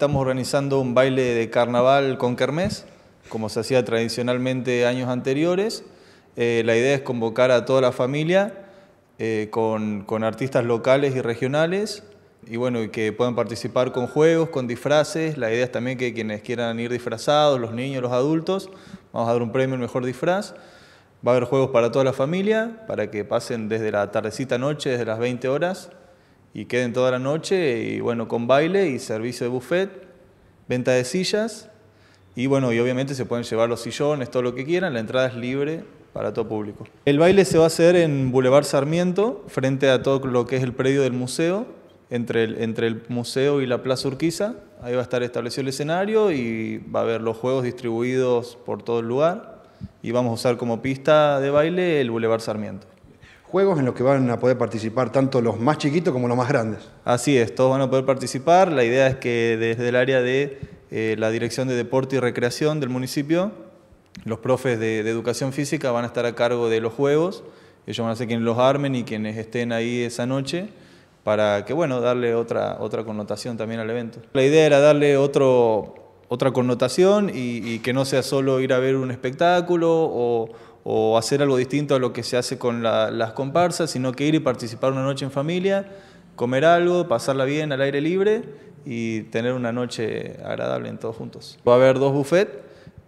Estamos organizando un baile de carnaval con kermés, como se hacía tradicionalmente años anteriores. Eh, la idea es convocar a toda la familia eh, con, artistas locales y regionales y bueno, que puedan participar con juegos, con disfraces. La idea es también que quienes quieran ir disfrazados, los niños, los adultos, vamos a dar un premio al mejor disfraz. Va a haber juegos para toda la familia, para que pasen desde la tardecita noche, desde las 20 horas, y queden toda la noche y bueno, con baile y servicio de buffet, venta de sillas y bueno, y obviamente se pueden llevar los sillones, todo lo que quieran, la entrada es libre para todo público. El baile se va a hacer en Boulevard Sarmiento, frente a todo lo que es el predio del museo, entre el, entre el museo y la Plaza Urquiza. Ahí va a estar establecido el escenario y va a haber los juegos distribuidos por todo el lugar y vamos a usar como pista de baile el Boulevard Sarmiento juegos en los que van a poder participar tanto los más chiquitos como los más grandes. Así es, todos van a poder participar. La idea es que desde el área de eh, la Dirección de Deporte y Recreación del municipio, los profes de, Educación Física van a estar a cargo de los juegos. Ellos van a ser quienes los armen y quienes estén ahí esa noche para que, bueno, darle otra, otra connotación también al evento. La idea era darle otro, otra connotación y que no sea solo ir a ver un espectáculo o o hacer algo distinto a lo que se hace con las comparsas, sino que ir y participar una noche en familia, comer algo, pasarla bien al aire libre y tener una noche agradable en todos juntos. Va a haber dos buffets,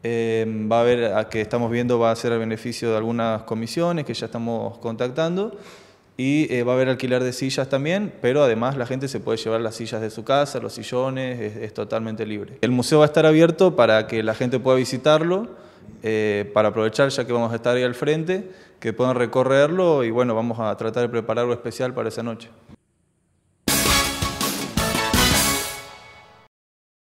eh, va a haber a que estamos viendo va a ser al beneficio de algunas comisiones que ya estamos contactando y eh, va a haber alquiler de sillas también, pero además la gente se puede llevar las sillas de su casa, los sillones, es totalmente libre. El museo va a estar abierto para que la gente pueda visitarlo eh, para aprovechar, ya que vamos a estar ahí al frente, que puedan recorrerlo y bueno, vamos a tratar de preparar algo especial para esa noche.